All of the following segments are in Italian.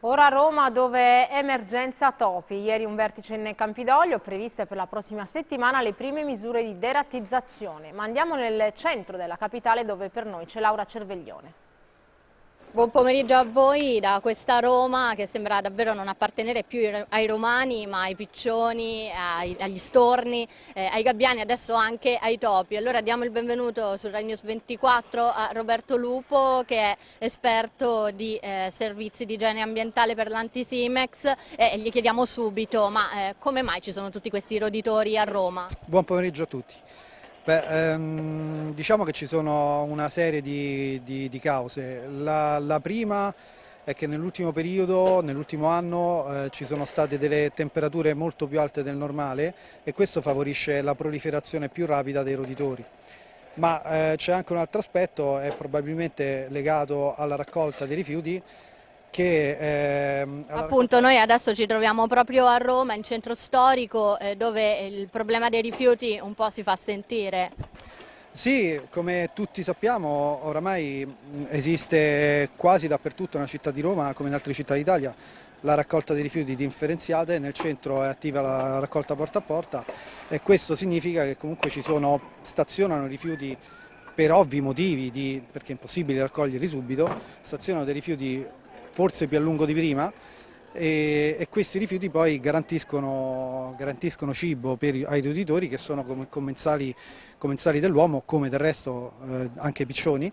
Ora a Roma dove emergenza topi. Ieri un vertice in Campidoglio, previste per la prossima settimana le prime misure di derattizzazione. Ma andiamo nel centro della capitale dove per noi c'è Laura Cerveglione. Buon pomeriggio a voi da questa Roma che sembra davvero non appartenere più ai romani ma ai piccioni, ai, agli storni, eh, ai gabbiani, adesso anche ai topi. Allora diamo il benvenuto su Rai News 24 a Roberto Lupo che è esperto di eh, servizi di igiene ambientale per l'Antisimex e gli chiediamo subito ma eh, come mai ci sono tutti questi roditori a Roma? Buon pomeriggio a tutti. Beh, ehm, diciamo che ci sono una serie di, di, di cause. La, la, prima è che nell'ultimo periodo, nell'ultimo anno, eh, ci sono state delle temperature molto più alte del normale e questo favorisce la proliferazione più rapida dei roditori. Ma eh, c'è anche un altro aspetto, è probabilmente legato alla raccolta dei rifiuti, che, ehm, allora... Appunto noi adesso ci troviamo proprio a Roma, in centro storico, eh, dove il problema dei rifiuti un po' si fa sentire. Sì, come tutti sappiamo oramai esiste quasi dappertutto nella città di Roma come in altre città d'Italia la raccolta dei rifiuti differenziate, nel centro è attiva la raccolta porta a porta e questo significa che comunque ci sono, stazionano rifiuti per ovvi motivi, di, perché è impossibile raccoglierli subito, stazionano dei rifiuti forse più a lungo di prima e, e questi rifiuti poi garantiscono, garantiscono cibo per, ai roditori che sono commensali, commensali dell'uomo come del resto eh, anche i piccioni.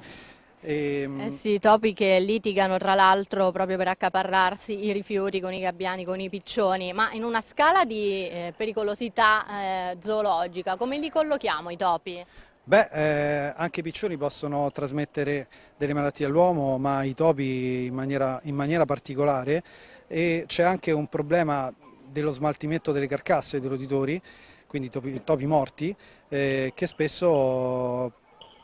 E, ehm, eh sì, topi che litigano tra l'altro proprio per accaparrarsi i rifiuti con i gabbiani, con i piccioni, ma in una scala di eh, pericolosità eh, zoologica, come li collochiamo i topi? Beh, eh, anche i piccioni possono trasmettere delle malattie all'uomo, ma i topi in maniera, in maniera particolare e c'è anche un problema dello smaltimento delle carcasse dei roditori, quindi topi, topi morti, eh, che spesso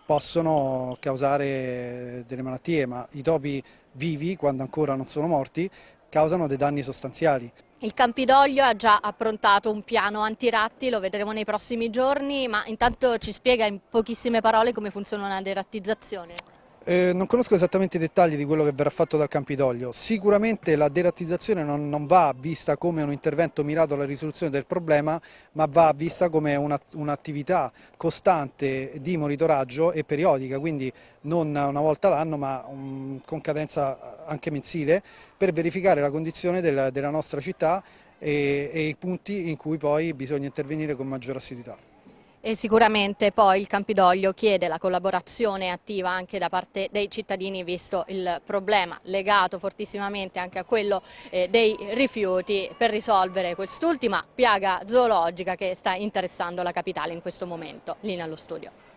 possono causare delle malattie, ma i topi vivi, quando ancora non sono morti, causano dei danni sostanziali. Il Campidoglio ha già approntato un piano antiratti, lo vedremo nei prossimi giorni, ma intanto ci spiega in pochissime parole come funziona la derattizzazione. Eh, non conosco esattamente i dettagli di quello che verrà fatto dal Campidoglio, sicuramente la derattizzazione non, non va vista come un intervento mirato alla risoluzione del problema, ma va vista come un'attività un costante di monitoraggio e periodica, quindi non una volta l'anno ma um, con cadenza anche mensile per verificare la condizione del, della nostra città e, e i punti in cui poi bisogna intervenire con maggiore assiduità. E sicuramente poi il Campidoglio chiede la collaborazione attiva anche da parte dei cittadini visto il problema legato fortissimamente anche a quello eh, dei rifiuti per risolvere quest'ultima piaga zoologica che sta interessando la capitale in questo momento. Lina allo studio.